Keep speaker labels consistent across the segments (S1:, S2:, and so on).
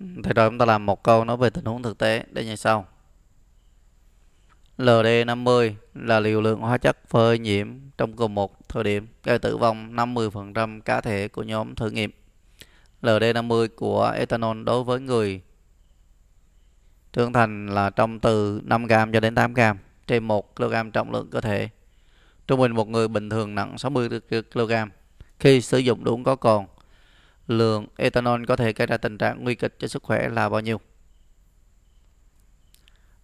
S1: Ừ. Thế rồi chúng ta làm một câu nói về tình huống thực tế để như sau. LD50 là liều lượng hóa chất phơi nhiễm trong cùng một thời điểm gây tử vong 50% cá thể của nhóm thử nghiệm. LD50 của ethanol đối với người trưởng thành là trong từ 5g cho đến 8g trên 1 kg trọng lượng cơ thể. Trung bình một người bình thường nặng 60 kg. Khi sử dụng đúng có còn lượng ethanol có thể gây ra tình trạng nguy kịch cho sức khỏe là bao nhiêu?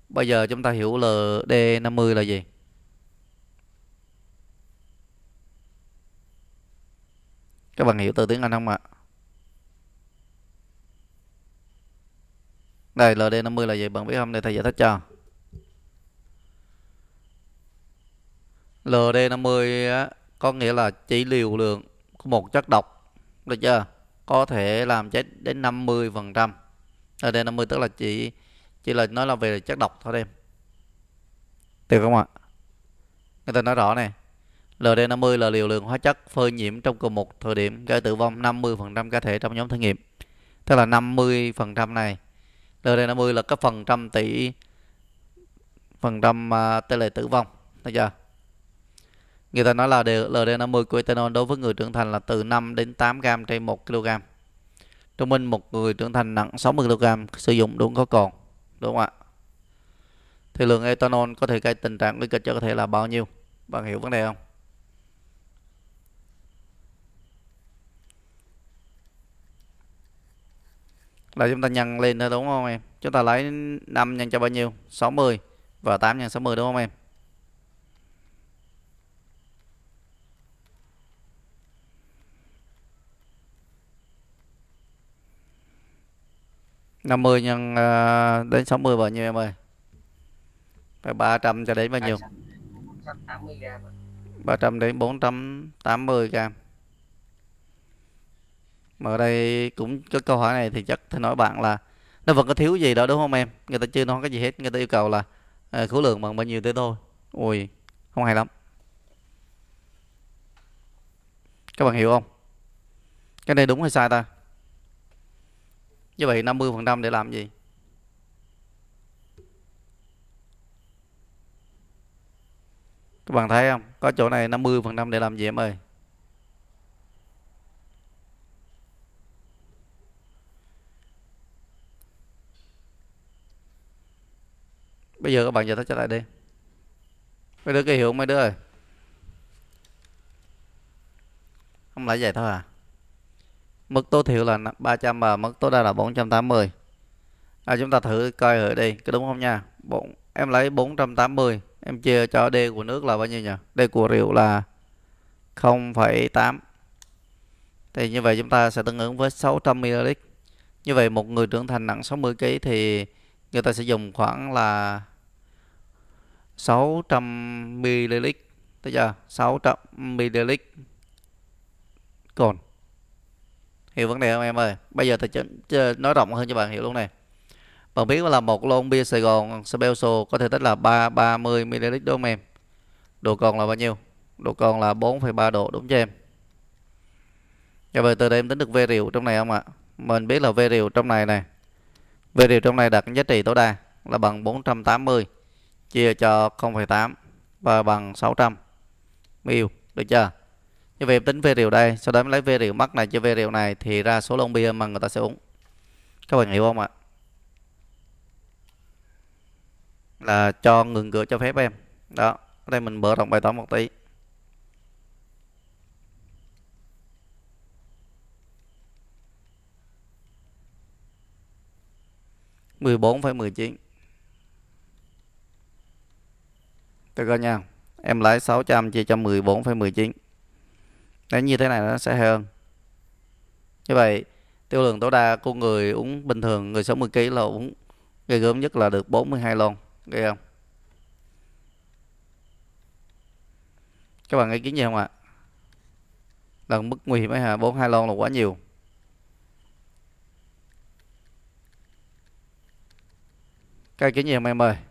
S1: Bây giờ chúng ta hiểu LD50 là gì? Các bạn hiểu từ tiếng Anh không ạ? Đây LD50 là gì bạn biết không? Để thầy giải thích cho. LD50 có nghĩa là chỉ liều lượng của một chất độc được chưa? có thể làm chết đến 50 phần trăm ở đây 50 tức là chỉ chỉ là nói là về chất độc thôi em được không ạ người ta nói rõ này LD50 là liều lượng hóa chất phơi nhiễm trong cùng một thời điểm gây tử vong 50% cá thể trong nhóm thử nghiệm. Tức là 50% này. LD50 là cái phần trăm tỷ phần trăm à, tỷ lệ tử vong. Được chưa? Người ta nói là LD50 của ethanol đối với người trưởng thành là từ 5 đến 8 gram trên 1 kg. Trung bình một người trưởng thành nặng 60 kg sử dụng đúng có còn, đúng không ạ? Thì lượng ethanol có thể gây tình trạng nguy kịch cho có thể là bao nhiêu? Bạn hiểu vấn đề không? Là chúng ta nhân lên thôi đúng không em? Chúng ta lấy 5 nhân cho bao nhiêu? 60 và 8 nhân 60 đúng không em? 50 nhân uh, đến 60 bao nhiêu em ơi? Phải 300 cho đến bao nhiêu? 300 đến 480 gram. Mà ở đây cũng có câu hỏi này thì chắc thầy nói bạn là nó vẫn có thiếu gì đó đúng không em? Người ta chưa nói cái gì hết, người ta yêu cầu là à, khối lượng bằng bao nhiêu tới thôi. Ui, không hay lắm. Các bạn hiểu không? Cái này đúng hay sai ta? Như vậy 50% để làm gì? Các bạn thấy không? Có chỗ này 50% để làm gì em ơi? Bây giờ các bạn giải thích trở lại đi. Mấy đứa kia hiểu không mấy đứa ơi? Không lẽ vậy thôi à? mức tối thiểu là 300 và mức tối đa là 480 à, chúng ta thử coi ở đây có đúng không nha Bọn em lấy 480 em chia cho D của nước là bao nhiêu nhỉ D của rượu là 0,8 thì như vậy chúng ta sẽ tương ứng với 600 ml như vậy một người trưởng thành nặng 60 kg thì người ta sẽ dùng khoảng là 600 ml tức giờ 600 ml còn hiểu vấn đề không em ơi bây giờ tôi nói rộng hơn cho bạn hiểu luôn này bạn biết là một lon bia Sài Gòn Special có thể tích là 3 30 ml đúng không em độ còn là bao nhiêu độ còn là 4,3 độ đúng chưa em Dạ về từ đây em tính được V rìu trong này không ạ? Mình biết là V rìu trong này này. V rìu trong này đặt giá trị tối đa là bằng 480 chia cho 0,8 và bằng 600 mil được chưa? như vậy em tính v rìu đây sau đó em lấy v rìu mắc này cho v rìu này thì ra số lon bia mà người ta sẽ uống các bạn hiểu không ạ là cho ngừng cửa cho phép em đó ở đây mình mở rộng bài toán một tí mười bốn phẩy mười chín từ coi nha em lấy sáu trăm chia cho mười bốn phẩy mười chín đấy như thế này nó sẽ hơn như vậy tiêu lượng tối đa của người uống bình thường người 60 kg là uống gây gớm nhất là được 42 lon gây không các bạn nghe kiến gì không ạ lần mức nguy hiểm ấy hả 42 lon là quá nhiều các kiến gì không em ơi